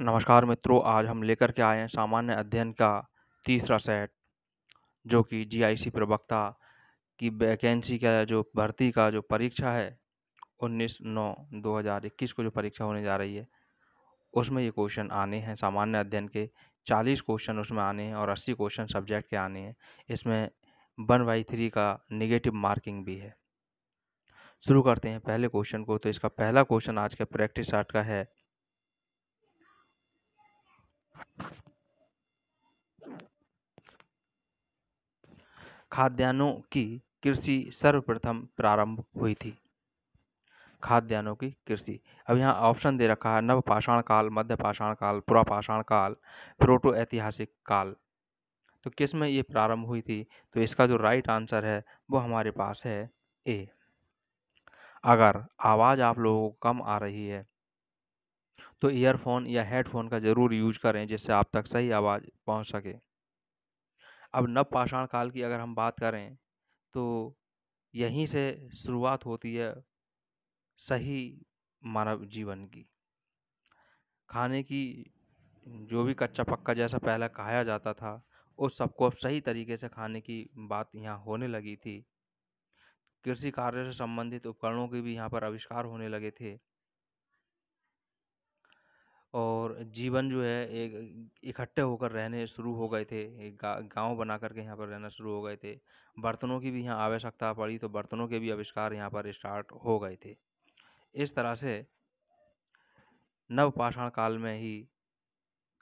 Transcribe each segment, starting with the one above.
नमस्कार मित्रों आज हम लेकर के आए हैं सामान्य अध्ययन का तीसरा सेट जो कि जीआईसी प्रवक्ता की वैकेंसी का जो भर्ती का जो परीक्षा है 19 नौ 2021 को जो परीक्षा होने जा रही है उसमें ये क्वेश्चन आने हैं सामान्य अध्ययन के 40 क्वेश्चन उसमें आने हैं और 80 क्वेश्चन सब्जेक्ट के आने हैं इसमें वन बाई थ्री का निगेटिव मार्किंग भी है शुरू करते हैं पहले क्वेश्चन को तो इसका पहला क्वेश्चन आज के प्रैक्टिस आर्ट का है खाद्यान्नों की कृषि सर्वप्रथम प्रारंभ हुई थी खाद्यान्नों की कृषि अब यहाँ ऑप्शन दे रखा है नवपाषाण काल मध्य पाषाण काल पुरापाषाण काल प्रोटो ऐतिहासिक काल तो किस में ये प्रारंभ हुई थी तो इसका जो राइट आंसर है वो हमारे पास है ए अगर आवाज़ आप लोगों को कम आ रही है तो ईयरफोन या हेडफोन का ज़रूर यूज करें जिससे आप तक सही आवाज़ पहुंच सके अब नवपाषाण काल की अगर हम बात करें तो यहीं से शुरुआत होती है सही मानव जीवन की खाने की जो भी कच्चा पक्का जैसा पहले कहाया जाता था उस सबको अब सही तरीके से खाने की बात यहाँ होने लगी थी कृषि कार्य से संबंधित उपकरणों के भी यहाँ पर आविष्कार होने लगे थे और जीवन जो है एक इकट्ठे होकर रहने शुरू हो गए थे एक गांव बना करके यहाँ पर रहना शुरू हो गए थे बर्तनों की भी यहाँ आवश्यकता पड़ी तो बर्तनों के भी आविष्कार यहाँ पर स्टार्ट हो गए थे इस तरह से नवपाषाण काल में ही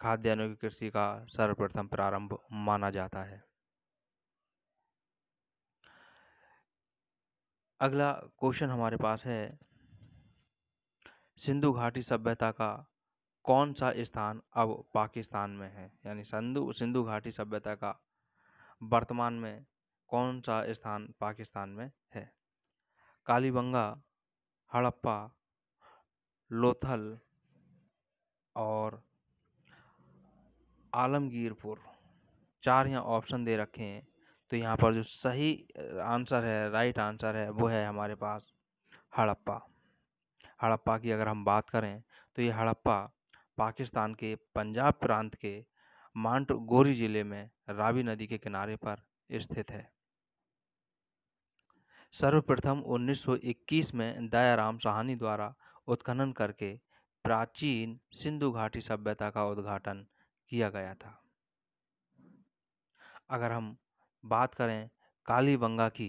खाद्यान्नों की कृषि का सर्वप्रथम प्रारंभ माना जाता है अगला क्वेश्चन हमारे पास है सिंधु घाटी सभ्यता का कौन सा स्थान अब पाकिस्तान में है यानी संधु सिंधु घाटी सभ्यता का वर्तमान में कौन सा स्थान पाकिस्तान में है कालीबंगा हड़प्पा लोथल और आलमगीरपुर चार यहाँ ऑप्शन दे रखे हैं तो यहाँ पर जो सही आंसर है राइट आंसर है वो है हमारे पास हड़प्पा हड़प्पा की अगर हम बात करें तो ये हड़प्पा पाकिस्तान के पंजाब प्रांत के मांट गोरी जिले में रावी नदी के किनारे पर स्थित है सर्वप्रथम 1921 में दयाराम सहानी द्वारा उत्खनन करके प्राचीन सिंधु घाटी सभ्यता का उद्घाटन किया गया था अगर हम बात करें काली बंगा की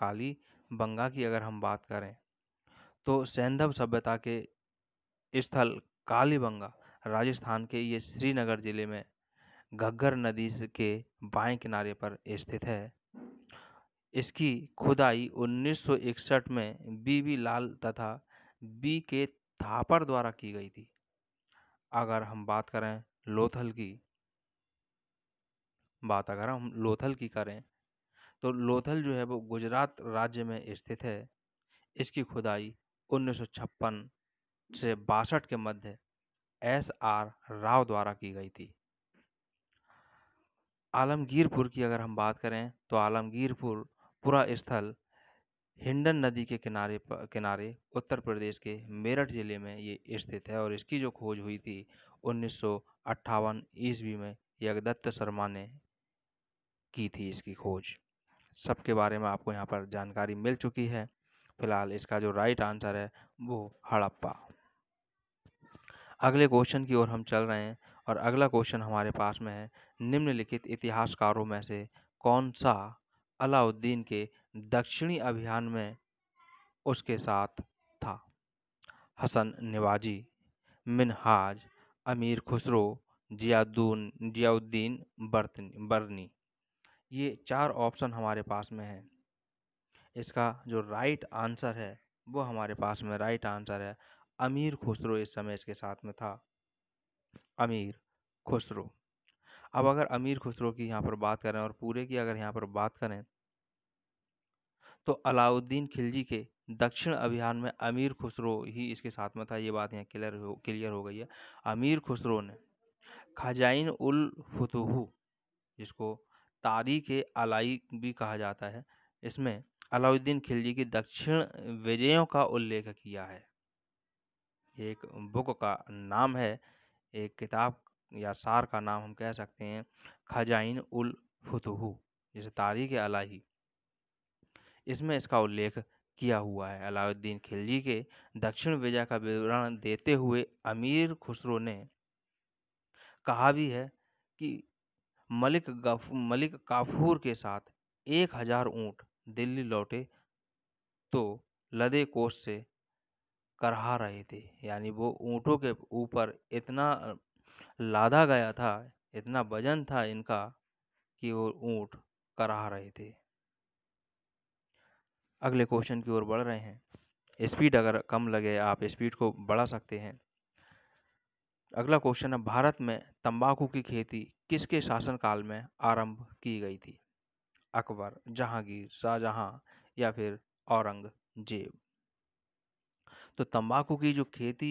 काली बंगा की अगर हम बात करें तो सैंधव सभ्यता के स्थल कालीबंगा राजस्थान के ये श्रीनगर जिले में घग्गर नदी के बाएं किनारे पर स्थित है इसकी खुदाई 1961 में बी बी लाल तथा बी के थापर द्वारा की गई थी अगर हम बात करें लोथल की बात अगर हम लोथल की करें तो लोथल जो है वो गुजरात राज्य में स्थित है इसकी खुदाई उन्नीस से बासठ के मध्य एस आर राव द्वारा की गई थी आलमगीरपुर की अगर हम बात करें तो आलमगीरपुर पूरा स्थल हिंडन नदी के किनारे किनारे उत्तर प्रदेश के मेरठ ज़िले में ये स्थित है और इसकी जो खोज हुई थी उन्नीस सौ ईस्वी में यगदत्त शर्मा ने की थी इसकी खोज सबके बारे में आपको यहाँ पर जानकारी मिल चुकी है फिलहाल इसका जो राइट आंसर है वो हड़प्पा अगले क्वेश्चन की ओर हम चल रहे हैं और अगला क्वेश्चन हमारे पास में है निम्नलिखित इतिहासकारों में से कौन सा अलाउद्दीन के दक्षिणी अभियान में उसके साथ था हसन निवाजी मिनहाज अमीर खुसरो जियादून जियाउद्दीन बर्नी ये चार ऑप्शन हमारे पास में हैं इसका जो राइट आंसर है वो हमारे पास में राइट आंसर है अमीर खुसरो इस समय इसके साथ में था अमीर खुसरो अब अगर अमीर खुसरो की यहाँ पर बात करें और पूरे की अगर यहाँ पर बात करें तो अलाउद्दीन खिलजी के दक्षिण अभियान में अमीर खुसरो ही इसके साथ में था ये बात यहाँ क्लियर हो क्लियर हो गई है अमीर खुसरो ने खजाइन उल फतुहू जिसको तारी के अलाई भी कहा जाता है इसमें अलाउद्दीन खिलजी की दक्षिण विजयों का उल्लेख किया है एक बुक का नाम है एक किताब या सार का नाम हम कह सकते हैं खजाइन उल फतहू जैसे तारीख अलाही इसमें इसका उल्लेख किया हुआ है अलाउद्दीन खिलजी के दक्षिण विजय का विवरण देते हुए अमीर खुसरो ने कहा भी है कि मलिक गफ मलिक काफूर के साथ एक हज़ार ऊँट दिल्ली लौटे तो लदे कोष से करहा रहे थे यानी वो ऊँटों के ऊपर इतना लादा गया था इतना वजन था इनका कि वो ऊँट करहा रहे थे अगले क्वेश्चन की ओर बढ़ रहे हैं स्पीड अगर कम लगे आप स्पीड को बढ़ा सकते हैं अगला क्वेश्चन है भारत में तंबाकू की खेती किसके शासनकाल में आरंभ की गई थी अकबर जहांगीर शाहजहां या फिर औरंगजेब तो तंबाकू की जो खेती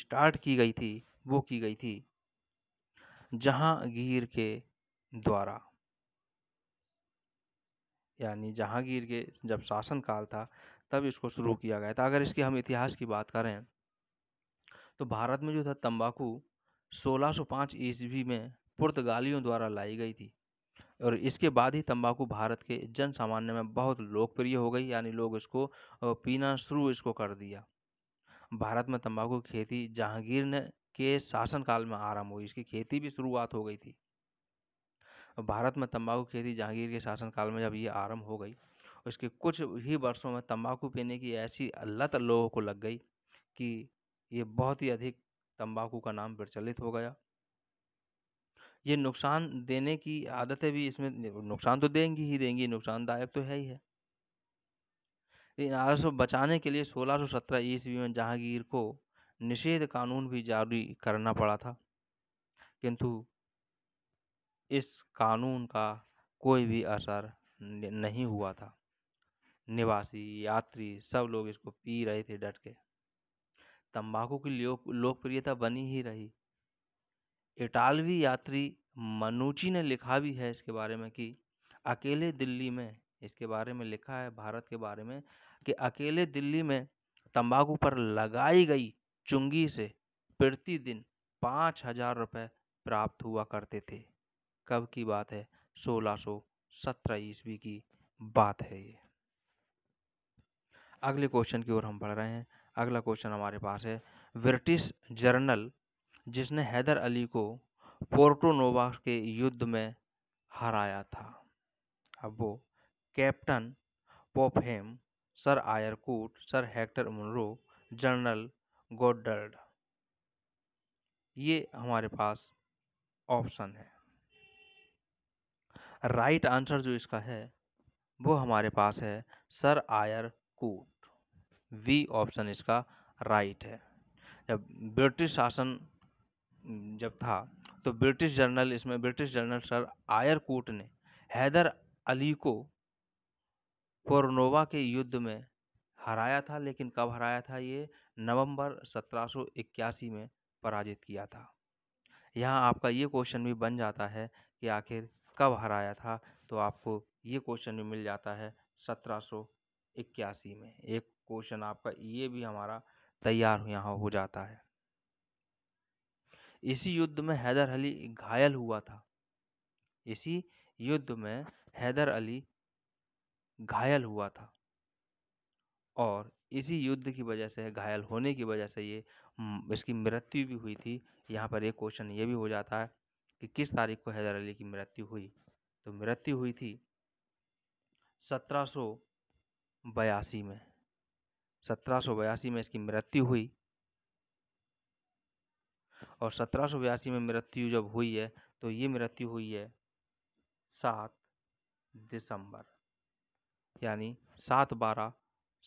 स्टार्ट की गई थी वो की गई थी जहांगीर के द्वारा यानी जहांगीर के जब शासनकाल था तब इसको शुरू किया गया था अगर इसके हम इतिहास की बात करें तो भारत में जो था तंबाकू 1605 ईस्वी में पुर्तगालियों द्वारा लाई गई थी और इसके बाद ही तंबाकू भारत के जन सामान्य में बहुत लोकप्रिय हो गई यानी लोग इसको पीना शुरू इसको कर दिया भारत में तंबाकू की खेती जहांगीर ने के शासनकाल में आरंभ हुई इसकी खेती भी शुरुआत हो गई थी भारत में तंबाकू खेती जहांगीर के शासनकाल में जब ये आरंभ हो गई उसके कुछ ही वर्षों में तंबाकू पीने की ऐसी लत लोगों को लग गई कि ये बहुत ही अधिक तंबाकू का नाम प्रचलित हो गया ये नुकसान देने की आदतें भी इसमें नुकसान तो देंगी ही देंगी नुकसानदायक तो है ही है इनारों को बचाने के लिए 1617 ईस्वी में जहांगीर को निषेध कानून भी जारी करना पड़ा था किंतु इस कानून का कोई भी असर नहीं हुआ था निवासी यात्री सब लोग इसको पी रहे थे डट के तंबाकू की लोकप्रियता बनी ही रही इटालवी यात्री मनुची ने लिखा भी है इसके बारे में कि अकेले दिल्ली में इसके बारे में लिखा है भारत के बारे में कि अकेले दिल्ली में तंबाकू पर लगाई गई चुंगी से प्रतिदिन पाँच हजार रुपये प्राप्त हुआ करते थे कब की बात है सोलह सौ सत्रह ईस्वी की बात है ये अगले क्वेश्चन की ओर हम पढ़ रहे हैं अगला क्वेश्चन हमारे पास है ब्रिटिश जर्नल जिसने हैदर अली को पोर्टोनोवा के युद्ध में हराया था अब वो captain Popham sir Eyre Coote sir Hector Munro general Goddard ये हमारे पास ऑप्शन है राइट right आंसर जो इसका है वो हमारे पास है सर आयर कूट वी ऑप्शन इसका राइट है जब ब्रिटिश शासन जब था तो ब्रिटिश जर्नल इसमें British general sir Eyre Coote ने हैदर अली को कोरनोवा के युद्ध में हराया था लेकिन कब हराया था ये नवंबर 1781 में पराजित किया था यहाँ आपका ये क्वेश्चन भी बन जाता है कि आखिर कब हराया था तो आपको ये क्वेश्चन भी मिल जाता है 1781 में एक क्वेश्चन आपका ये भी हमारा तैयार यहाँ हो जाता है इसी युद्ध में हैदर अली घायल हुआ था इसी युद्ध में हैदर अली घायल हुआ था और इसी युद्ध की वजह से घायल होने की वजह से ये इसकी मृत्यु भी हुई थी यहाँ पर एक क्वेश्चन ये भी हो जाता है कि किस तारीख को हैदर अली की मृत्यु हुई तो मृत्यु हुई थी सत्रह सौ बयासी में सत्रह सौ बयासी में इसकी मृत्यु हुई और सत्रह सौ बयासी में मृत्यु जब हुई है तो ये मृत्यु हुई है सात दिसंबर यानी सात बारह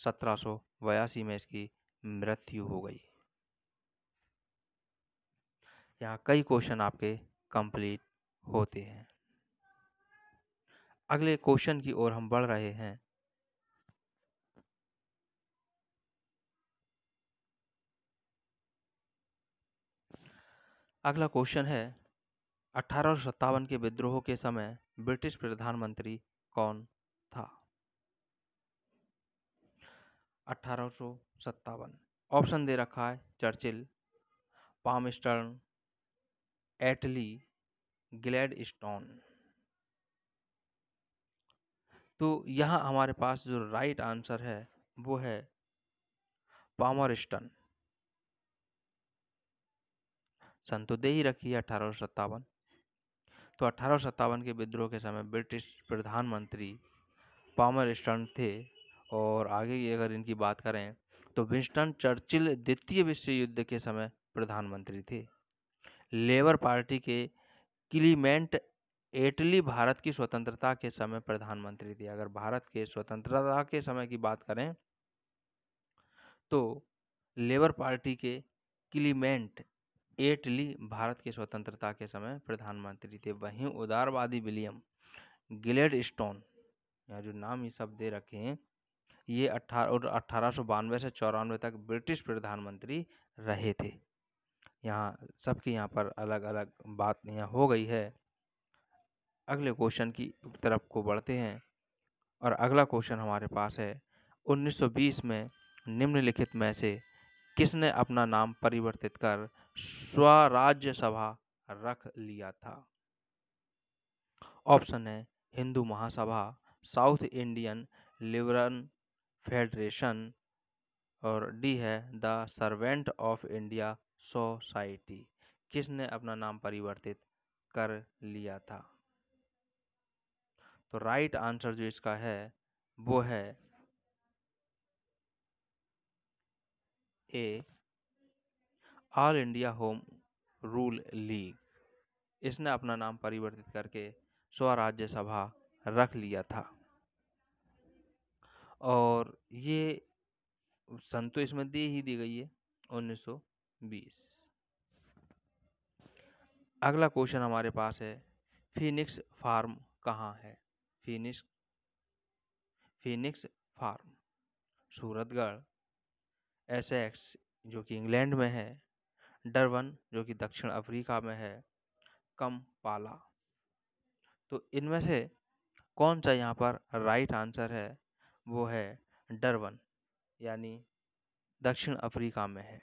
सत्रह सौ बयासी में इसकी मृत्यु हो गई यहाँ कई क्वेश्चन आपके कंप्लीट होते हैं अगले क्वेश्चन की ओर हम बढ़ रहे हैं अगला क्वेश्चन है अठारह के विद्रोह के समय ब्रिटिश प्रधानमंत्री कौन अट्ठारह ऑप्शन दे रखा है Churchill Palmerston Attlee Gladstone तो यहाँ हमारे पास जो राइट आंसर है वो है पामरस्टन सन तो दे ही रखी है अठारह तो अठारह के विद्रोह के समय ब्रिटिश प्रधानमंत्री पामर स्टन थे और आगे की अगर इनकी बात करें तो विंस्टन चर्चिल द्वितीय विश्व युद्ध के समय प्रधानमंत्री थे लेबर पार्टी के क्लीमेंट एटली भारत की स्वतंत्रता के समय प्रधानमंत्री थे अगर भारत के स्वतंत्रता के समय की बात करें तो लेबर पार्टी के क्लीमेंट एटली भारत के स्वतंत्रता के समय प्रधानमंत्री थे वहीं उदारवादी विलियम गिलेड स्टोन यहाँ जो नाम ये सब दे रखे हैं ये अट्ठारह अट्ठारह से चौरानवे तक ब्रिटिश प्रधानमंत्री रहे थे यहाँ सबके यहाँ पर अलग अलग बात यहाँ हो गई है अगले क्वेश्चन की तरफ को बढ़ते हैं और अगला क्वेश्चन हमारे पास है 1920 में निम्नलिखित में से किसने अपना नाम परिवर्तित कर स्वराज्य सभा रख लिया था ऑप्शन है Hindu Mahasabha south Indian liberal federation और डी है the servant of India society किसने अपना नाम परिवर्तित कर लिया था तो राइट आंसर जो इसका है वो है A all India home rule league इसने अपना नाम परिवर्तित करके स्वराज्य सभा रख लिया था और ये इसमें स्मृति ही दी गई है 1920 अगला क्वेश्चन हमारे पास है फिनिक्स फार्म कहाँ है Phoenix Phoenix farm Suratgarh Essex जो कि इंग्लैंड में है डरवन जो कि दक्षिण अफ्रीका में है कम पाला तो इनमें से कौन सा यहाँ पर राइट आंसर है वो है डरबन यानी दक्षिण अफ्रीका में है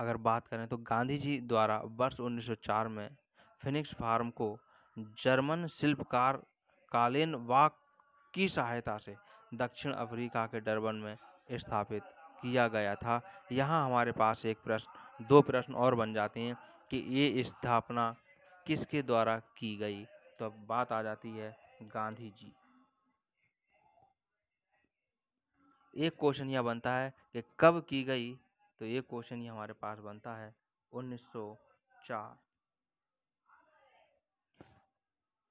अगर बात करें तो गांधी जी द्वारा वर्ष 1904 में फिनिक्स फार्म को जर्मन शिल्पकार कालेन वाक की सहायता से दक्षिण अफ्रीका के डरबन में स्थापित किया गया था यहाँ हमारे पास एक प्रश्न दो प्रश्न और बन जाते हैं कि ये स्थापना किसके द्वारा की गई तो अब बात आ जाती है गांधी जी एक क्वेश्चन यह बनता है कि कब की गई तो ये क्वेश्चन ही हमारे पास बनता है 1904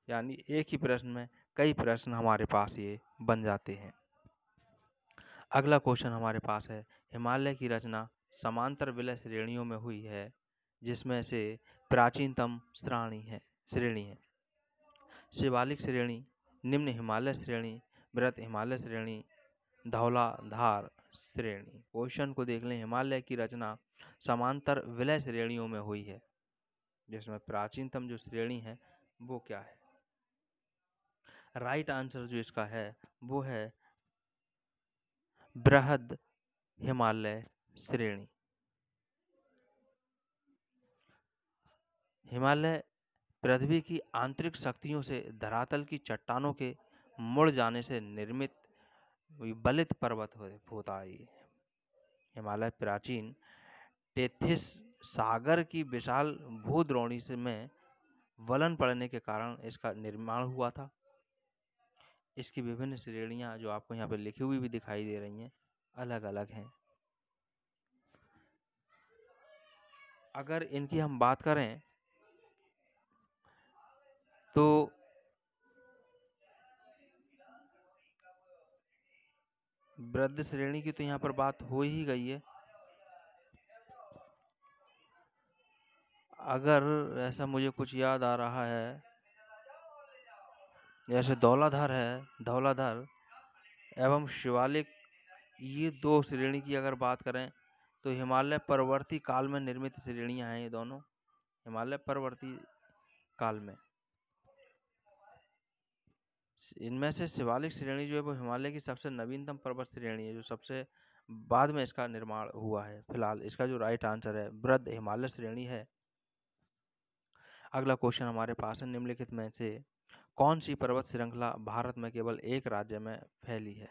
यानी एक ही प्रश्न में कई प्रश्न हमारे पास ये बन जाते हैं अगला क्वेश्चन हमारे पास है हिमालय की रचना समांतर विलय श्रेणियों में हुई है जिसमें से प्राचीनतम श्रेणी है श्रेणी है शिवालिक श्रेणी निम्न हिमालय श्रेणी मृत हिमालय श्रेणी धौलाधार श्रेणी क्वेश्चन को देख लें हिमालय की रचना समांतर विलय श्रेणियों में हुई है जिसमें प्राचीनतम जो श्रेणी है वो क्या है राइट आंसर जो इसका है वो है बृहद हिमालय श्रेणी हिमालय पृथ्वी की आंतरिक शक्तियों से धरातल की चट्टानों के मुड़ जाने से निर्मित बलित पर्वत होता है हिमालय प्राचीन टेथिस सागर की विशाल भूद्रोणी से में वलन पड़ने के कारण इसका निर्माण हुआ था इसकी विभिन्न श्रेणियां जो आपको यहाँ पर लिखी हुई भी दिखाई दे रही हैं अलग अलग हैं अगर इनकी हम बात करें तो वृद्ध श्रेणी की तो यहाँ पर बात हो ही गई है अगर ऐसा मुझे कुछ याद आ रहा है जैसे धौलाधर है धौलाधर एवं शिवालिक ये दो श्रेणी की अगर बात करें तो हिमालय परवर्ती काल में निर्मित श्रेणियाँ हैं ये दोनों हिमालय परवर्ती काल में इनमें से शिवालिक श्रेणी जो है वो हिमालय की सबसे नवीनतम पर्वत श्रेणी है जो सबसे बाद में इसका निर्माण हुआ है फिलहाल इसका जो राइट आंसर है वृद्ध हिमालय श्रेणी है अगला क्वेश्चन हमारे पास है निम्नलिखित में से कौन सी पर्वत श्रृंखला भारत में केवल एक राज्य में फैली है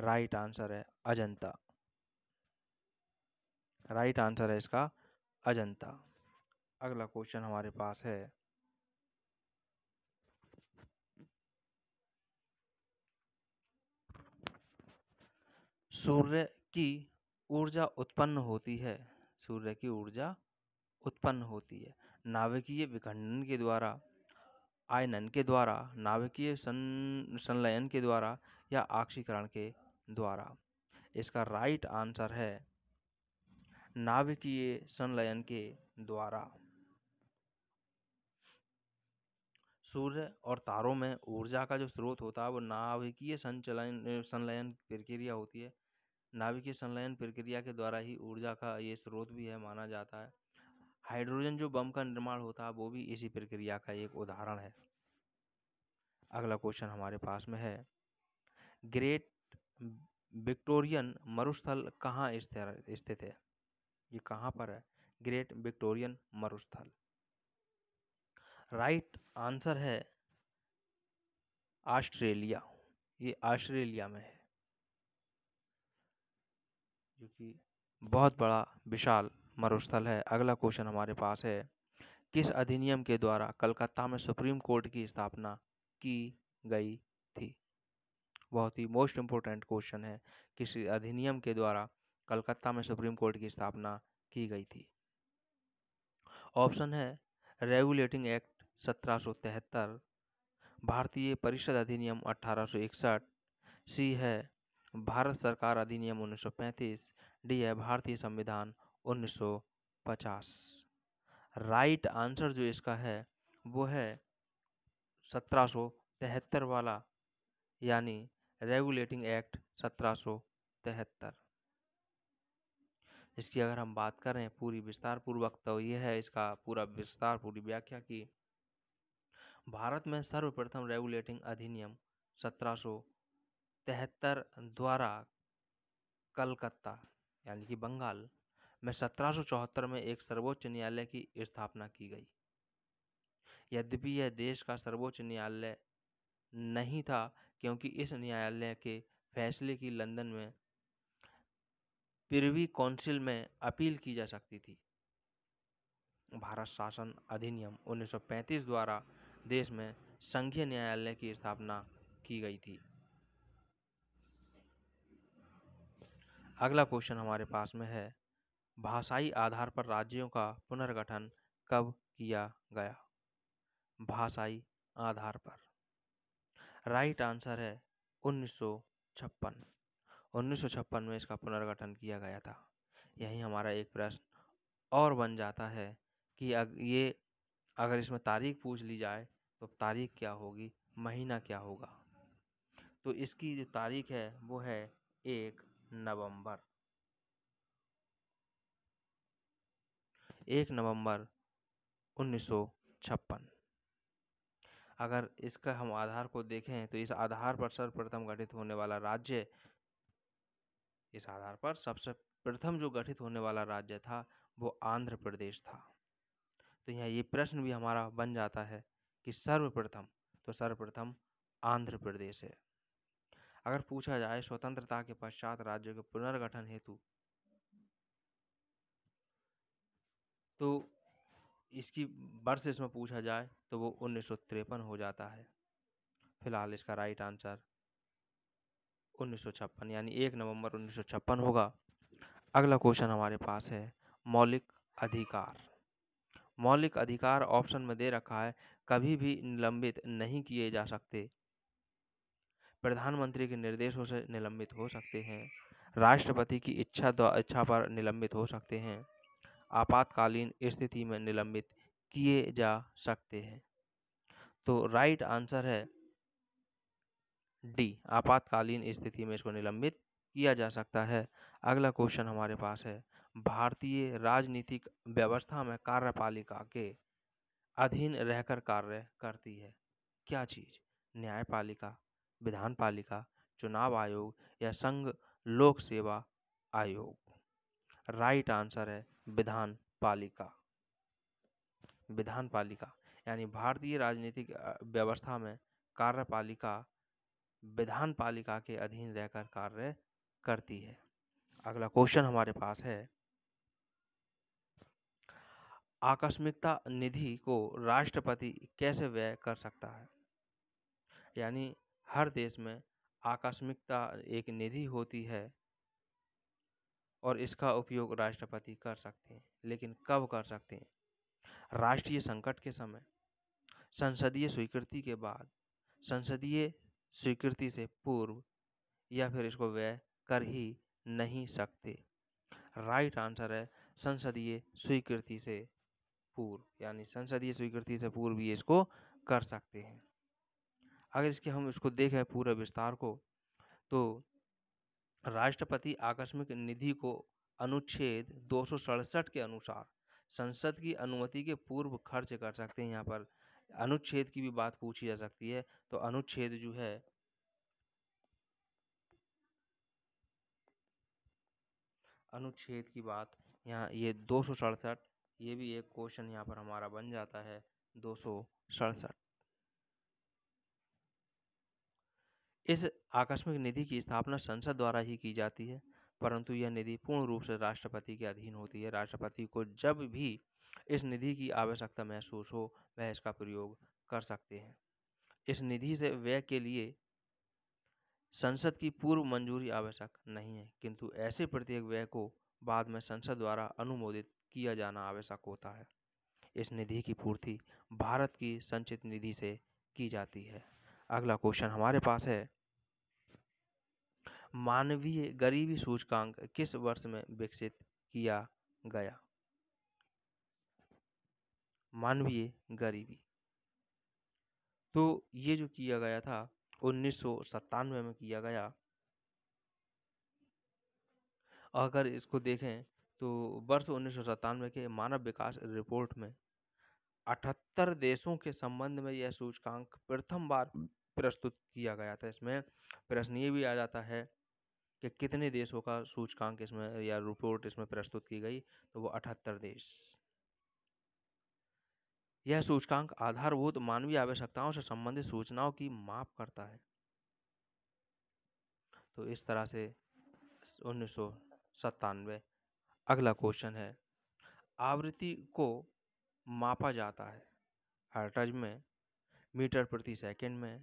राइट आंसर है अजंता राइट आंसर है इसका अजंता अगला क्वेश्चन हमारे पास है सूर्य की ऊर्जा उत्पन्न होती है सूर्य की ऊर्जा उत्पन्न होती है नाभिकीय विखंडन के द्वारा आयनन के द्वारा नाभिकीय सन संलयन के द्वारा या आक्षीकरण के द्वारा इसका राइट आंसर है नाभिकीय संलयन के द्वारा सूर्य और तारों में ऊर्जा का जो स्रोत होता है वो नाभिकीय संचलन संलयन प्रक्रिया होती है नाभिकीय संलयन प्रक्रिया के द्वारा ही ऊर्जा का ये स्रोत भी है माना जाता है हाइड्रोजन जो बम का निर्माण होता है वो भी इसी प्रक्रिया का एक उदाहरण है अगला क्वेश्चन हमारे पास में है ग्रेट विक्टोरियन मरुस्थल कहाँ स्थित है ये कहाँ पर है ग्रेट विक्टोरियन मरुस्थल राइट आंसर है ऑस्ट्रेलिया ये ऑस्ट्रेलिया में है जो कि बहुत बड़ा विशाल मरुस्थल है अगला क्वेश्चन हमारे पास है किस अधिनियम के द्वारा कलकत्ता में सुप्रीम कोर्ट की स्थापना की गई थी बहुत ही मोस्ट इम्पोर्टेंट क्वेश्चन है किस अधिनियम के द्वारा कलकत्ता में सुप्रीम कोर्ट की स्थापना की गई थी ऑप्शन है रेगुलेटिंग एक्ट सत्रह भारतीय परिषद अधिनियम अठारह सी है भारत सरकार अधिनियम 1935 डी है भारतीय संविधान 1950 राइट आंसर जो इसका है वो है सत्रह वाला यानी रेगुलेटिंग एक्ट सत्रह इसकी अगर हम बात करें पूरी विस्तार पूर्वक तो यह है इसका पूरा विस्तार पूरी व्याख्या की भारत में सर्वप्रथम रेगुलेटिंग अधिनियम सत्रह द्वारा कलकत्ता यानी कि बंगाल में सत्रह में एक सर्वोच्च न्यायालय की स्थापना की गई यद्यपि यह देश का सर्वोच्च न्यायालय नहीं था क्योंकि इस न्यायालय के फैसले की लंदन में प्रिवी काउंसिल में अपील की जा सकती थी भारत शासन अधिनियम 1935 द्वारा देश में संघीय न्यायालय की स्थापना की गई थी अगला क्वेश्चन हमारे पास में है भाषाई आधार पर राज्यों का पुनर्गठन कब किया गया भाषाई आधार पर राइट आंसर है 1956 1956 में इसका पुनर्गठन किया गया था यही हमारा एक प्रश्न और बन जाता है कि अग ये अगर इसमें तारीख पूछ ली जाए तो तारीख क्या होगी महीना क्या होगा तो इसकी जो तारीख है वो है एक नवंबर एक नवंबर उन्नीस छप्पन अगर इसका हम आधार को देखें तो इस आधार पर सर्वप्रथम गठित होने वाला राज्य इस आधार पर सबसे प्रथम जो गठित होने वाला राज्य था वो आंध्र प्रदेश था तो यहाँ ये प्रश्न भी हमारा बन जाता है कि सर्वप्रथम तो सर्वप्रथम आंध्र प्रदेश है अगर पूछा जाए स्वतंत्रता के पश्चात राज्यों के पुनर्गठन हेतु तो इसकी वर्ष इसमें पूछा जाए तो वो उन्नीस हो जाता है फिलहाल इसका राइट आंसर उन्नीस यानी एक नवंबर उन्नीस होगा अगला क्वेश्चन हमारे पास है मौलिक अधिकार मौलिक अधिकार ऑप्शन में दे रखा है कभी भी निलंबित नहीं किए जा सकते प्रधानमंत्री के निर्देशों से निलंबित हो सकते हैं राष्ट्रपति की इच्छा इच्छा पर निलंबित हो सकते हैं आपातकालीन स्थिति में निलंबित किए जा सकते हैं तो राइट आंसर है डी आपातकालीन स्थिति में इसको निलंबित किया जा सकता है अगला क्वेश्चन हमारे पास है भारतीय राजनीतिक व्यवस्था में कार्यपालिका के अधीन रहकर कार्य करती है क्या चीज न्यायपालिका विधान पालिका चुनाव आयोग या संघ लोक सेवा आयोग राइट आंसर है विधान पालिका विधान पालिका यानी भारतीय राजनीतिक व्यवस्था में कार्यपालिका विधान पालिका के अधीन रहकर कार्य करती है अगला क्वेश्चन हमारे पास है आकस्मिकता निधि को राष्ट्रपति कैसे व्यय कर सकता है यानी हर देश में आकस्मिकता एक निधि होती है और इसका उपयोग राष्ट्रपति कर सकते हैं लेकिन कब कर सकते हैं राष्ट्रीय संकट के समय संसदीय स्वीकृति के बाद संसदीय स्वीकृति से पूर्व या फिर इसको व्यय कर ही नहीं सकते राइट आंसर है संसदीय स्वीकृति से पूर्व यानी संसदीय स्वीकृति से पूर्व भी इसको कर सकते हैं अगर इसके हम इसको देखें पूरे विस्तार को तो राष्ट्रपति आकस्मिक निधि को अनुच्छेद दो के अनुसार संसद की अनुमति के पूर्व खर्च कर सकते हैं यहाँ पर अनुच्छेद की भी बात पूछी जा सकती है तो अनुच्छेद जो है अनुच्छेद की बात यहाँ ये दो सौ सड़सठ ये भी एक क्वेश्चन यहाँ पर हमारा बन जाता है दो इस आकस्मिक निधि की स्थापना संसद द्वारा ही की जाती है परंतु यह निधि पूर्ण रूप से राष्ट्रपति के अधीन होती है राष्ट्रपति को जब भी इस निधि की आवश्यकता महसूस हो वह इसका प्रयोग कर सकते हैं इस निधि से व्यय के लिए संसद की पूर्व मंजूरी आवश्यक नहीं है किंतु ऐसे प्रत्येक व्यय को बाद में संसद द्वारा अनुमोदित किया जाना आवश्यक होता है इस निधि की पूर्ति भारत की संचित निधि से की जाती है अगला क्वेश्चन हमारे पास है मानवीय गरीबी सूचकांक किस वर्ष में विकसित किया गया मानवीय गरीबी तो ये जो किया गया था उन्नीस में किया गया अगर इसको देखें तो वर्ष उन्नीस सौ सत्तानवे के मानव विकास रिपोर्ट में अठहत्तर देशों के संबंध में यह सूचकांक प्रथम बार प्रस्तुत किया गया था इसमें प्रश्न ये भी आ जाता है कि कितने देशों का सूचकांक इसमें या रिपोर्ट इसमें प्रस्तुत की गई तो वो अठहत्तर देश यह सूचकांक आधारभूत मानवीय आवश्यकताओं से संबंधित सूचनाओं की माप करता है तो इस तरह से उन्नीस सौ सत्तानवे अगला क्वेश्चन है आवृत्ति को मापा जाता है हर्टज में मीटर प्रति सेकंड में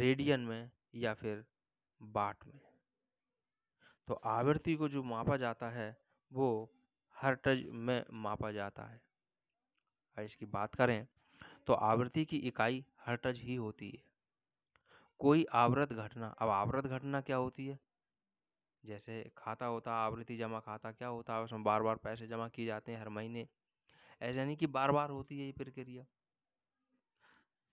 रेडियन में या फिर बाट में तो आवृत्ति को जो मापा जाता है वो हर्टज में मापा जाता है इसकी बात करें तो आवृत्ति की इकाई हर्टज ही होती है कोई आवृत घटना अब आवृत घटना क्या होती है जैसे खाता होता आवृत्ति जमा खाता क्या होता है उसमें बार बार पैसे जमा किए जाते हैं हर महीने ऐसा नहीं कि बार बार होती है ये प्रक्रिया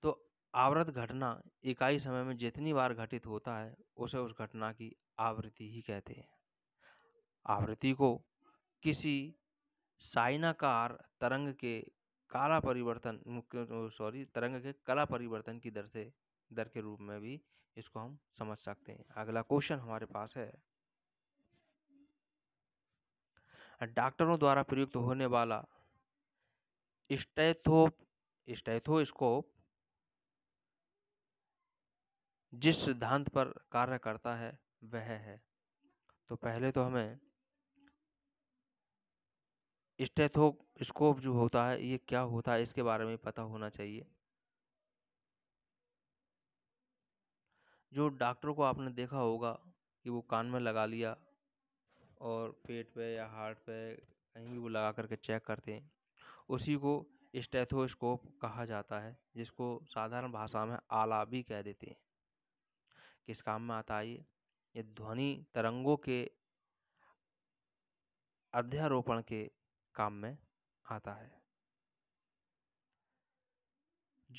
तो आवृत घटना इकाई समय में जितनी बार घटित होता है उसे उस घटना की आवृत्ति ही कहते हैं आवृत्ति को किसी साइनाकार तरंग के काला परिवर्तन सॉरी तरंग के कला परिवर्तन की दर से दर के रूप में भी इसको हम समझ सकते हैं अगला क्वेश्चन हमारे पास है डॉक्टरों द्वारा प्रयुक्त होने वाला स्टैथो स्टैथोस्कोप जिस सिद्धांत पर कार्य करता है वह है तो पहले तो हमें स्टेथोस्कोप जो होता है ये क्या होता है इसके बारे में पता होना चाहिए जो डॉक्टर को आपने देखा होगा कि वो कान में लगा लिया और पेट पे या हार्ट पे कहीं भी वो लगा करके चेक करते हैं उसी को स्टेथोस्कोप कहा जाता है जिसको साधारण भाषा में आला भी कह देते हैं किस काम में आता है ये ये ध्वनि तरंगों के अध्यारोपण के काम में आता है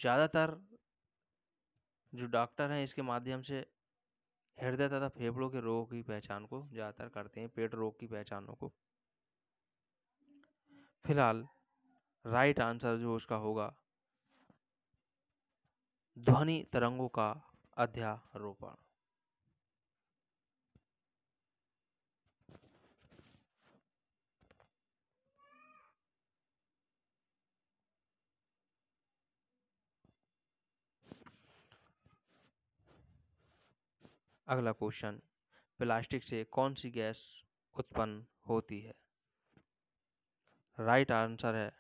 ज़्यादातर जो डॉक्टर हैं इसके माध्यम से हृदय तथा फेफड़ों के रोगों की पहचान को ज़्यादातर करते हैं पेट रोग की पहचानों को फिलहाल राइट आंसर जो उसका होगा ध्वनि तरंगों का अध्यारोपण अगला क्वेश्चन प्लास्टिक से कौन सी गैस उत्पन्न होती है राइट आंसर है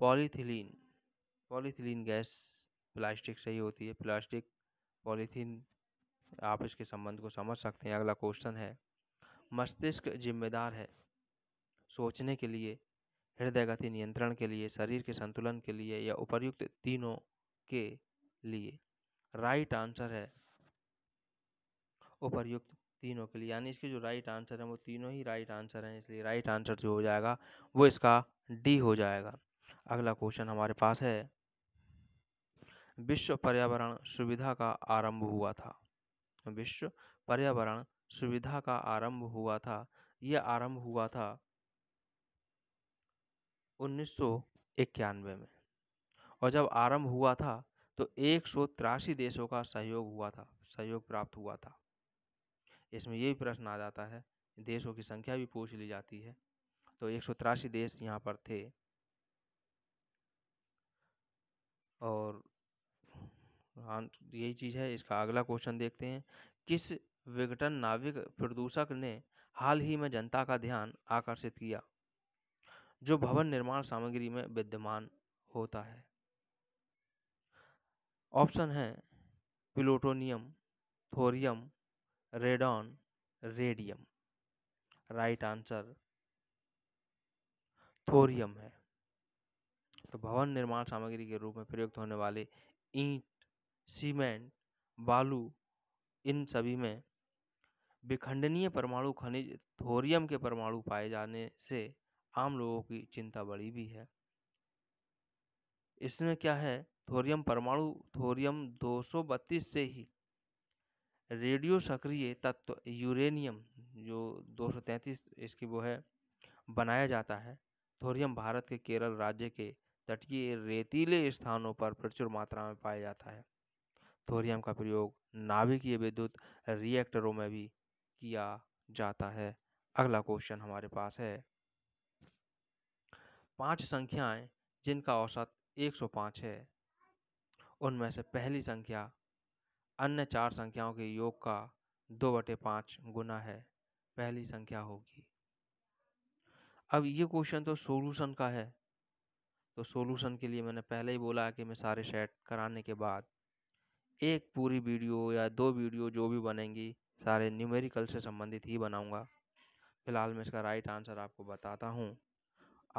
पॉलीथिलीन पॉलीथिलीन गैस प्लास्टिक से ही होती है प्लास्टिक पॉलीथीन आप इसके संबंध को समझ सकते हैं अगला क्वेश्चन है मस्तिष्क जिम्मेदार है सोचने के लिए हृदय गति नियंत्रण के लिए शरीर के संतुलन के लिए या उपयुक्त तीनों के लिए राइट आंसर है उपरयुक्त तीनों के लिए यानी इसके जो राइट आंसर है वो तीनों ही राइट आंसर हैं इसलिए राइट आंसर जो हो जाएगा वो इसका डी हो जाएगा अगला क्वेश्चन हमारे पास है विश्व पर्यावरण सुविधा का आरंभ हुआ था विश्व पर्यावरण सुविधा का आरंभ हुआ था यह आरंभ हुआ था उन्नीस में और जब आरंभ हुआ था तो एक देशों का सहयोग हुआ था सहयोग प्राप्त हुआ था इसमें ये भी प्रश्न आ जाता है देशों की संख्या भी पूछ ली जाती है तो एक देश यहाँ पर थे और हाँ, यही चीज़ है इसका अगला क्वेश्चन देखते हैं किस विघटन नाविक प्रदूषक ने हाल ही में जनता का ध्यान आकर्षित किया जो भवन निर्माण सामग्री में विद्यमान होता है ऑप्शन है plutonium thorium radon radium right answer thorium है तो भवन निर्माण सामग्री के रूप में प्रयुक्त होने वाले ईंट सीमेंट बालू इन सभी में विखंडनीय परमाणु खनिज थोरियम के परमाणु पाए जाने से आम लोगों की चिंता बड़ी भी है इसमें क्या है थोरियम परमाणु थोरियम 232 से ही रेडियो सक्रिय तत्व यूरेनियम जो 233 इसकी वो है बनाया जाता है थोरियम भारत के केरल राज्य के तटीय रेतीले स्थानों पर प्रचुर मात्रा में पाया जाता है थोरियम का प्रयोग नाभिकीय विद्युत रिएक्टरों में भी किया जाता है अगला क्वेश्चन हमारे पास है पांच संख्याएं जिनका औसत 105 है उनमें से पहली संख्या अन्य चार संख्याओं के योग का दो बटे पाँच गुना है पहली संख्या होगी अब ये क्वेश्चन तो सोलूशन का है तो सोलूशन के लिए मैंने पहले ही बोला कि मैं सारे सेट कराने के बाद एक पूरी वीडियो या दो वीडियो जो भी बनेंगी सारे न्यूमेरिकल से संबंधित ही बनाऊंगा फिलहाल मैं इसका राइट आंसर आपको बताता हूँ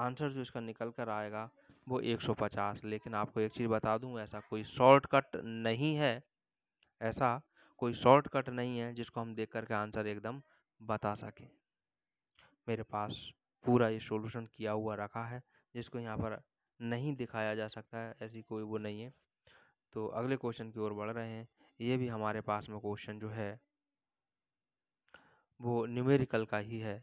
आंसर जो इसका निकल कर आएगा वो 150 लेकिन आपको एक चीज़ बता दूँ ऐसा कोई शॉर्टकट नहीं है ऐसा कोई शॉर्टकट नहीं है जिसको हम देख करके आंसर एकदम बता सकें मेरे पास पूरा ये सॉल्यूशन किया हुआ रखा है जिसको यहाँ पर नहीं दिखाया जा सकता है ऐसी कोई वो नहीं है तो अगले क्वेश्चन की ओर बढ़ रहे हैं ये भी हमारे पास में क्वेश्चन जो है वो न्यूमेरिकल का ही है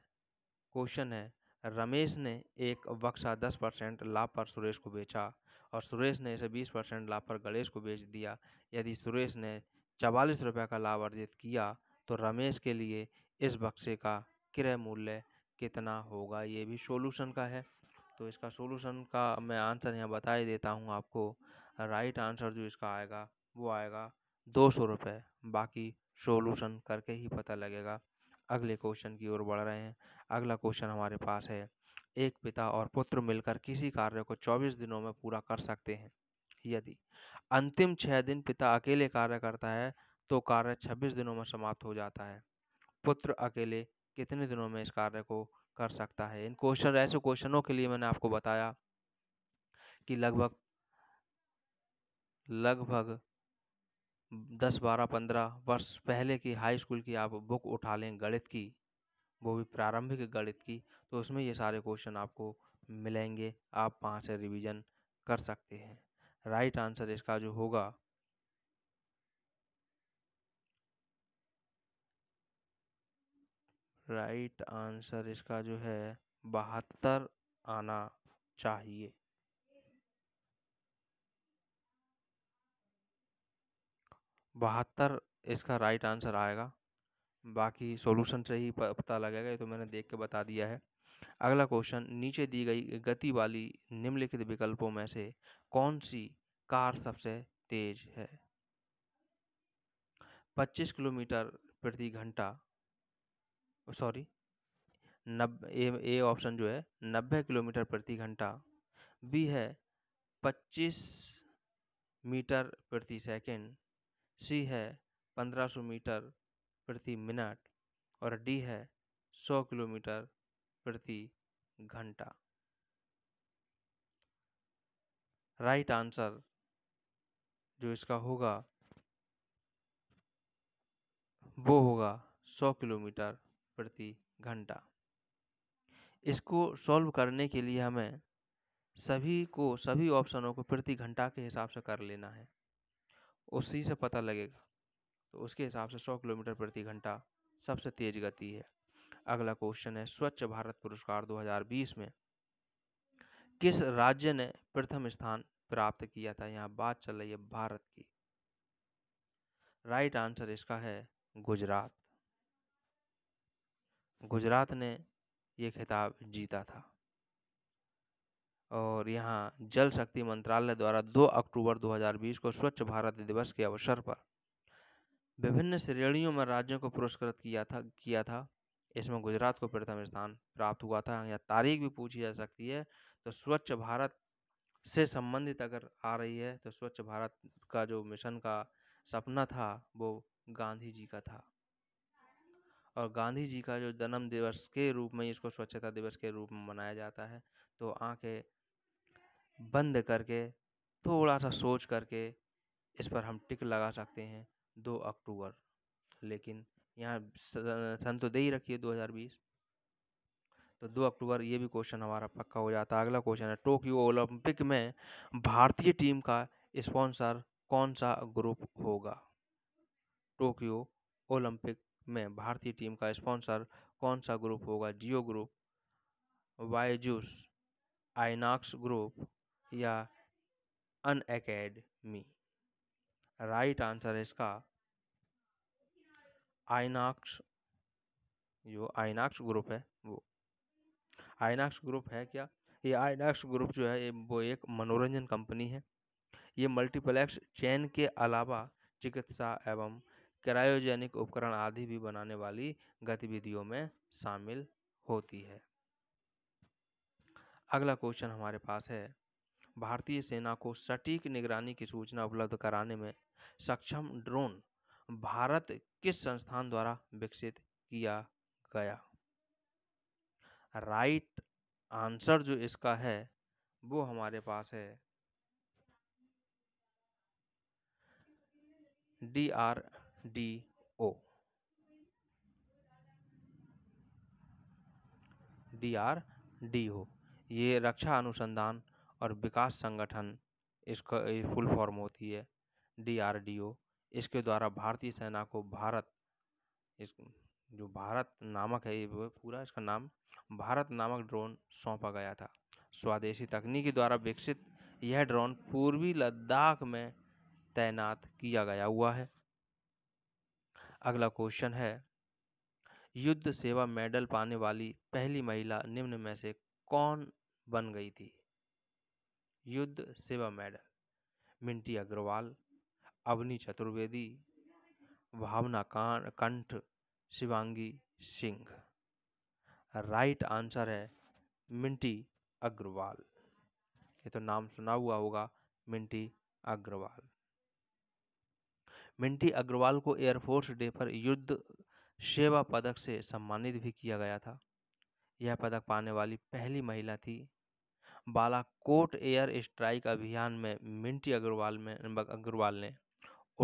क्वेश्चन है रमेश ने एक बक्सा दस परसेंट लाभ पर सुरेश को बेचा और सुरेश ने इसे बीस परसेंट लाभ पर गणेश को बेच दिया यदि सुरेश ने चवालीस रुपये का लाभ अर्जित किया तो रमेश के लिए इस बक्से का क्रय मूल्य कितना होगा ये भी सोल्यूशन का है तो इसका सोल्यूशन का मैं आंसर यहाँ बता ही देता हूँ आपको राइट आंसर जो इसका आएगा वो आएगा दो सौ रुपये बाकी सोल्यूशन करके ही पता लगेगा अगले क्वेश्चन की ओर बढ़ रहे हैं अगला क्वेश्चन हमारे पास है एक पिता और पुत्र मिलकर किसी कार्य को 24 दिनों में पूरा कर सकते हैं यदि अंतिम छः दिन पिता अकेले कार्य करता है तो कार्य छब्बीस दिनों में समाप्त हो जाता है पुत्र अकेले कितने दिनों में इस कार्य को कर सकता है इन क्वेश्चन ऐसे क्वेश्चनों के लिए मैंने आपको बताया कि लगभग लगभग दस बारह पंद्रह वर्ष पहले की हाई स्कूल की आप बुक उठा लें गणित की वो भी प्रारंभिक गणित की तो उसमें ये सारे क्वेश्चन आपको मिलेंगे आप वहाँ से रिवीजन कर सकते हैं राइट आंसर इसका जो होगा राइट आंसर इसका जो है बहत्तर आना चाहिए बहत्तर इसका राइट आंसर आएगा बाकी सॉल्यूशन से ही पता लगेगा ये तो मैंने देख के बता दिया है अगला क्वेश्चन नीचे दी गई गति वाली निम्नलिखित विकल्पों में से कौन सी कार सबसे तेज है 25 किलोमीटर प्रति घंटा सॉरी नब्बे ए ऑप्शन जो है 90 किलोमीटर प्रति घंटा बी है 25 मीटर प्रति सेकंड सी है 1500 मीटर प्रति मिनट और डी है 100 किलोमीटर प्रति घंटा राइट आंसर जो इसका होगा वो होगा 100 किलोमीटर प्रति घंटा इसको सॉल्व करने के लिए हमें सभी को सभी ऑप्शनों को प्रति घंटा के हिसाब से कर लेना है उसी से पता लगेगा तो उसके हिसाब से 100 किलोमीटर प्रति घंटा सबसे तेज़ गति है अगला क्वेश्चन है स्वच्छ भारत पुरस्कार 2020 में किस राज्य ने प्रथम स्थान प्राप्त किया था यहाँ बात चल रही है भारत की राइट आंसर इसका है गुजरात गुजरात ने यह खिताब जीता था और यहाँ जल शक्ति मंत्रालय द्वारा 2 अक्टूबर 2020 को स्वच्छ भारत दिवस के अवसर पर विभिन्न श्रेणियों में राज्यों को पुरस्कृत किया था किया था इसमें गुजरात को प्रथम स्थान प्राप्त हुआ था या तारीख भी पूछी जा सकती है तो स्वच्छ भारत से संबंधित अगर आ रही है तो स्वच्छ भारत का जो मिशन का सपना था वो गांधी जी का था और गांधी जी का जो जन्म दिवस के रूप में इसको स्वच्छता दिवस के रूप में मनाया जाता है तो आंखें बंद करके थोड़ा सा सोच करके इस पर हम टिक लगा सकते हैं दो अक्टूबर लेकिन यहाँ सन तो दे ही रखी है दो हज़ार बीस तो दो अक्टूबर ये भी क्वेश्चन हमारा पक्का हो जाता है अगला क्वेश्चन है टोक्यो ओलंपिक में भारतीय टीम का स्पॉन्सर कौन सा ग्रुप होगा टोक्यो ओलंपिक में भारतीय टीम का स्पॉन्सर कौन सा ग्रुप होगा जियो ग्रुप वायजूस आइनाक्स ग्रुप या अन अकेडमी राइट आंसर है इसका आइनाक्स जो आइनाक्स ग्रुप है वो आइनाक्स ग्रुप है क्या ये आइनाक्स ग्रुप जो है वो एक मनोरंजन कंपनी है ये मल्टीप्लेक्स चैन के अलावा चिकित्सा एवं क्रायोजेनिक उपकरण आदि भी बनाने वाली गतिविधियों में शामिल होती है अगला क्वेश्चन हमारे पास है भारतीय सेना को सटीक निगरानी की सूचना उपलब्ध कराने में सक्षम ड्रोन भारत किस संस्थान द्वारा विकसित किया गया राइट आंसर जो इसका है वो हमारे पास है D R D O D R D O ये रक्षा अनुसंधान और विकास संगठन इसका फुल फॉर्म होती है डी आर डी ओ इसके द्वारा भारतीय सेना को भारत इस जो भारत नामक है ये पूरा इसका नाम भारत नामक ड्रोन सौंपा गया था स्वदेशी तकनीकी द्वारा विकसित यह ड्रोन पूर्वी लद्दाख में तैनात किया गया हुआ है अगला क्वेश्चन है युद्ध सेवा मेडल पाने वाली पहली महिला निम्न में से कौन बन गई थी युद्ध सेवा मेडल मिंटी अग्रवाल अवनी चतुर्वेदी भावना कान कंठ शिवांगी सिंह राइट आंसर है मिंटी अग्रवाल ये तो नाम सुना हुआ होगा मिंटी अग्रवाल मिंटी अग्रवाल को एयरफोर्स डे पर युद्ध सेवा पदक से सम्मानित भी किया गया था यह पदक पाने वाली पहली महिला थी बालाकोट एयर स्ट्राइक अभियान में मिंटी अग्रवाल में अग्रवाल ने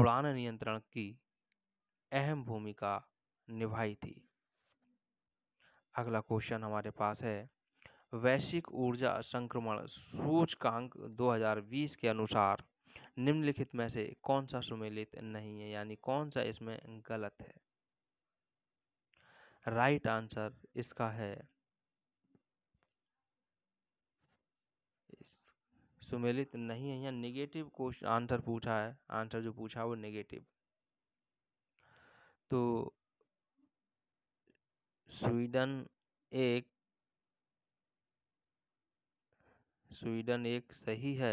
उड़ान नियंत्रण की अहम भूमिका निभाई थी अगला क्वेश्चन हमारे पास है वैश्विक ऊर्जा संक्रमण सूचकांक 2020 के अनुसार निम्नलिखित में से कौन सा सुमेलित नहीं है यानी कौन सा इसमें गलत है राइट आंसर इसका है सुमेलित नहीं है यहाँ निगेटिव क्वेश्चन आंसर पूछा है आंसर जो पूछा है वो निगेटिव तो स्वीडन एक स्वीडन एक सही है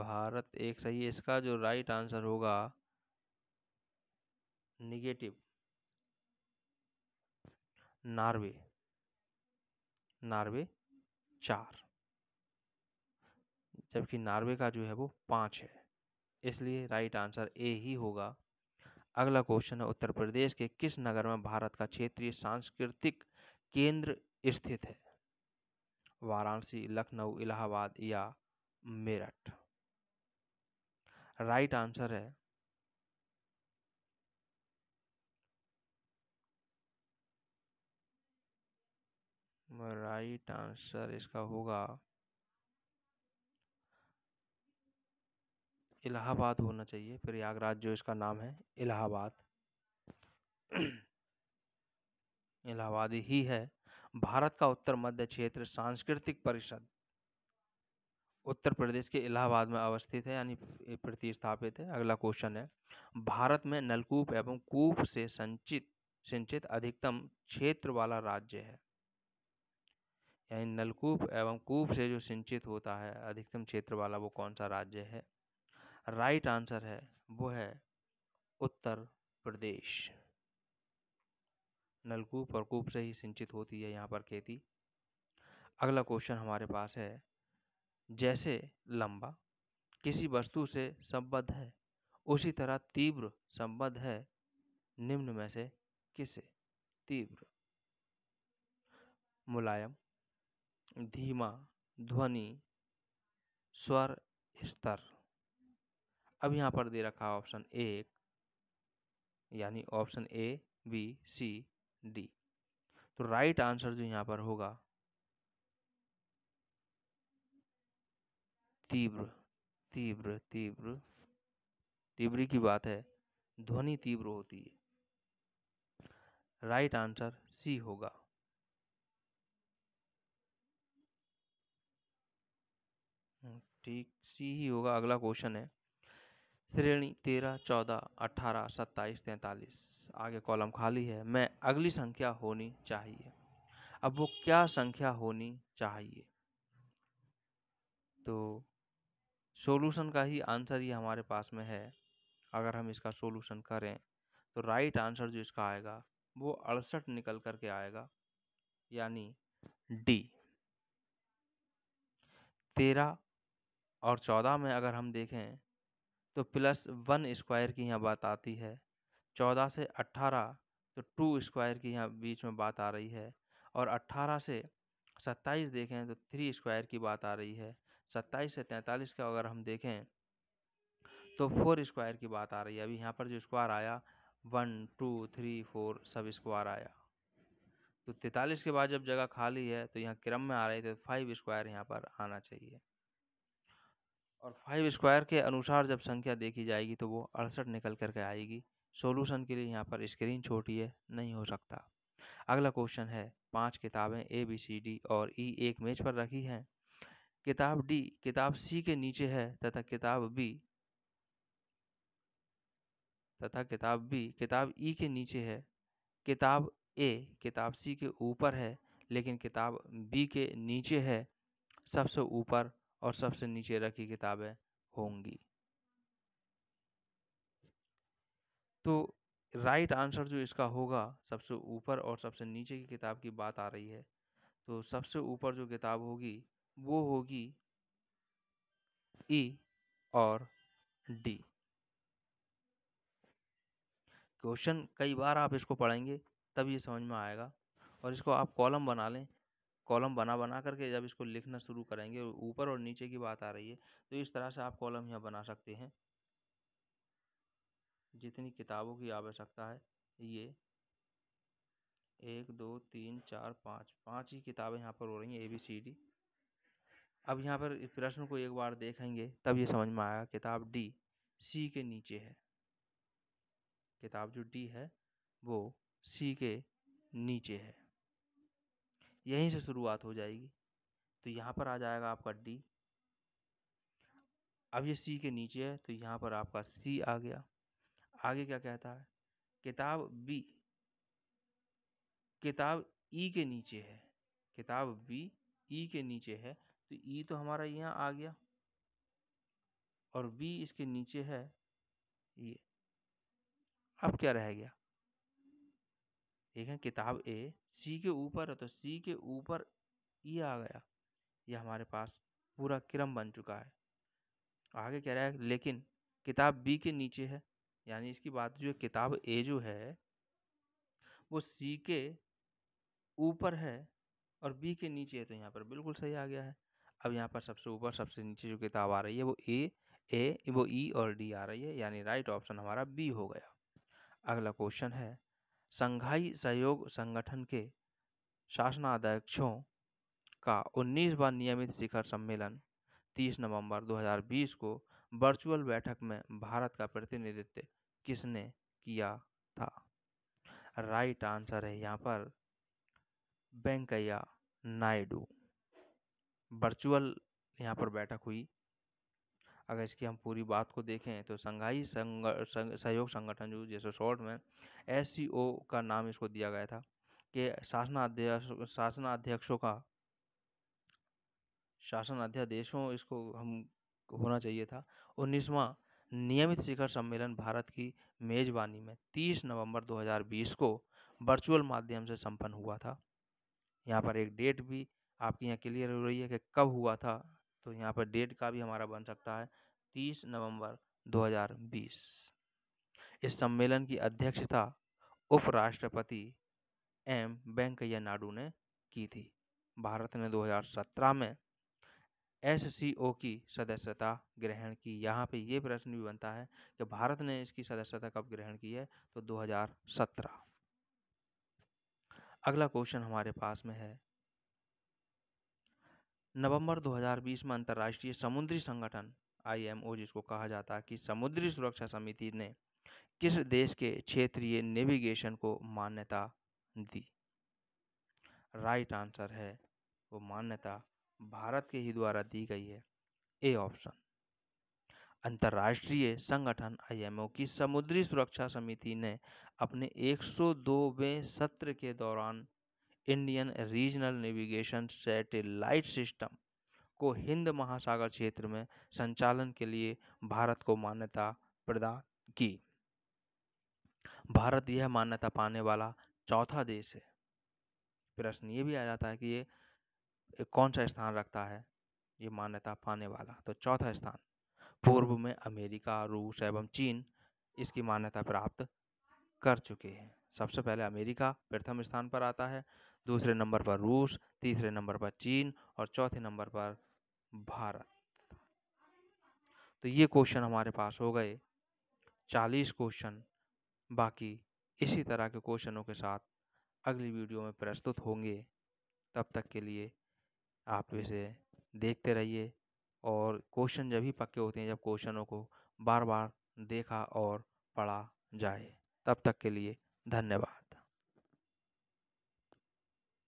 भारत एक सही है इसका जो राइट आंसर होगा निगेटिव नार्वे नार्वे चार जबकि नॉर्वे का जो है वो पाँच है इसलिए राइट आंसर ए ही होगा अगला क्वेश्चन है उत्तर प्रदेश के किस नगर में भारत का क्षेत्रीय सांस्कृतिक केंद्र स्थित है वाराणसी लखनऊ इलाहाबाद या मेरठ राइट आंसर है राइट आंसर इसका होगा इलाहाबाद होना चाहिए प्रयागराज जो इसका नाम है इलाहाबाद इलाहाबाद ही है भारत का उत्तर मध्य क्षेत्र सांस्कृतिक परिषद उत्तर प्रदेश के इलाहाबाद में अवस्थित है यानी प्रतिस्थापित है अगला क्वेश्चन है भारत में नलकूप एवं कूप से संचित सिंचित अधिकतम क्षेत्र वाला राज्य है यानी नलकूप एवं कूप से जो सिंचित होता है अधिकतम क्षेत्र वाला वो कौन सा राज्य है राइट आंसर है वो है उत्तर प्रदेश नलकूप और कूप से ही सिंचित होती है यहाँ पर खेती अगला क्वेश्चन हमारे पास है जैसे लंबा किसी वस्तु से संबद्ध है उसी तरह तीव्र संबद्ध है निम्न में से किसे तीव्र मुलायम धीमा ध्वनि स्वर स्तर अब यहाँ पर दे रखा ऑप्शन एक यानी option A B C D तो राइट आंसर जो यहाँ पर होगा तीव्र तीव्र तीव्र तीव्री की बात है ध्वनि तीव्र होती है राइट आंसर सी होगा ठीक सी ही होगा अगला क्वेश्चन है श्रेणी तेरह चौदह अट्ठारह सत्ताईस तैंतालीस आगे कॉलम खाली है मैं अगली संख्या होनी चाहिए अब वो क्या संख्या होनी चाहिए तो सॉल्यूशन का ही आंसर ये हमारे पास में है अगर हम इसका सॉल्यूशन करें तो राइट आंसर जो इसका आएगा वो अड़सठ निकल करके आएगा यानी डी तेरह और चौदह में अगर हम देखें तो प्लस वन स्क्वायर की यहाँ बात आती है चौदह से अट्ठारह तो टू स्क्वायर की यहाँ बीच में बात आ रही है और अट्ठारह से सत्ताईस देखें तो थ्री स्क्वायर की बात आ रही है सत्ताईस से तैंतालीस का अगर हम देखें तो फोर स्क्वायर की बात आ रही है अभी यहाँ पर जो स्क्वायर आया वन टू थ्री फोर सब स्क्वायर आया तो तैंतालीस के बाद जब जगह खाली है तो यहाँ क्रम में आ रही है तो फाइव स्क्वायर यहाँ पर आना चाहिए और फाइव स्क्वायर के अनुसार जब संख्या देखी जाएगी तो वो अड़सठ निकल करके आएगी सोलूशन के लिए यहाँ पर स्क्रीन छोटी है नहीं हो सकता अगला क्वेश्चन है पांच किताबें ए बी सी डी और ई e, एक मेज पर रखी हैं किताब डी किताब सी के नीचे है तथा किताब बी तथा किताब बी किताब ई e के नीचे है किताब ए किताब सी के ऊपर है लेकिन किताब बी के नीचे है सबसे ऊपर और सबसे नीचे रखी किताबें होंगी तो राइट आंसर जो इसका होगा सबसे ऊपर और सबसे नीचे की किताब की बात आ रही है तो सबसे ऊपर जो किताब होगी वो होगी ई e और डी क्वेश्चन कई बार आप इसको पढ़ेंगे तब ये समझ में आएगा और इसको आप कॉलम बना लें कॉलम बना बना करके जब इसको लिखना शुरू करेंगे ऊपर और नीचे की बात आ रही है तो इस तरह से आप कॉलम यहाँ बना सकते हैं जितनी किताबों की आवश्यकता है ये एक दो तीन चार पाँच पाँच ही किताबें यहाँ पर हो रही हैं ए बी सी डी अब यहाँ पर प्रश्न को एक बार देखेंगे तब ये समझ में आएगा किताब डी सी के नीचे है किताब जो डी है वो सी के नीचे है यहीं से शुरुआत हो जाएगी तो यहाँ पर आ जाएगा आपका डी अब ये सी के नीचे है तो यहाँ पर आपका सी आ गया आगे क्या कहता है किताब बी किताब ई e के नीचे है किताब बी ई e के नीचे है तो ई e तो हमारा यहाँ आ गया और बी इसके नीचे है ये अब क्या रह गया ठीक है किताब ए सी के ऊपर है तो सी के ऊपर ये आ गया ये हमारे पास पूरा क्रम बन चुका है आगे कह रहा है लेकिन किताब बी के नीचे है यानी इसकी बात जो किताब ए जो है वो सी के ऊपर है और बी के नीचे है तो यहाँ पर बिल्कुल सही आ गया है अब यहाँ पर सबसे ऊपर सबसे नीचे जो किताब आ रही है वो ए ए वो ई e और डी आ रही है यानी राइट ऑप्शन हमारा बी हो गया अगला क्वेश्चन है संघाई सहयोग संगठन के शासनाध्यक्षों का 19वां नियमित शिखर सम्मेलन 30 नवंबर 2020 को वर्चुअल बैठक में भारत का प्रतिनिधित्व किसने किया था राइट आंसर है यहाँ पर वेंकैया नायडू वर्चुअल यहाँ पर बैठक हुई अगर इसकी हम पूरी बात को देखें तो संघाई संग, सहयोग संगठन जो जैसे शॉर्ट में एस का नाम इसको दिया गया था कि शासनाध्यक्ष शासनाध्यक्षों का शासन अध्यादेशों इसको हम होना चाहिए था उन्नीसवा नियमित शिखर सम्मेलन भारत की मेजबानी में 30 नवंबर 2020 को वर्चुअल माध्यम से संपन्न हुआ था यहाँ पर एक डेट भी आपके यहाँ क्लियर हो रही है कि कब हुआ था तो यहाँ पर डेट का भी हमारा बन सकता है तीस नवंबर 2020 इस सम्मेलन की अध्यक्षता उपराष्ट्रपति एम वेंकैया नायडू ने की थी भारत ने 2017 में एस की सदस्यता ग्रहण की यहाँ पे ये प्रश्न भी बनता है कि भारत ने इसकी सदस्यता कब ग्रहण की है तो 2017 अगला क्वेश्चन हमारे पास में है नवंबर 2020 में अंतर्राष्ट्रीय समुद्री संगठन आई जिसको कहा जाता है कि समुद्री सुरक्षा समिति ने किस देश के क्षेत्रीय नेविगेशन को मान्यता दी राइट आंसर है वो मान्यता भारत के ही द्वारा दी गई है ए ऑप्शन अंतर्राष्ट्रीय संगठन आईएमओ की समुद्री सुरक्षा समिति ने अपने 102वें सत्र के दौरान Indian regional navigation satellite system को हिंद महासागर क्षेत्र में संचालन के लिए भारत को मान्यता प्रदान की भारत यह मान्यता पाने वाला चौथा देश है प्रश्न ये भी आ जाता है कि ये कौन सा स्थान रखता है ये मान्यता पाने वाला तो चौथा स्थान पूर्व में अमेरिका रूस एवं चीन इसकी मान्यता प्राप्त कर चुके हैं सबसे पहले अमेरिका प्रथम स्थान पर आता है दूसरे नंबर पर रूस तीसरे नंबर पर चीन और चौथे नंबर पर भारत तो ये क्वेश्चन हमारे पास हो गए चालीस क्वेश्चन बाकी इसी तरह के क्वेश्चनों के साथ अगली वीडियो में प्रस्तुत होंगे तब तक के लिए आप इसे देखते रहिए और क्वेश्चन जब ही पक्के होते हैं जब क्वेश्चनों को बार बार देखा और पढ़ा जाए तब तक के लिए धन्यवाद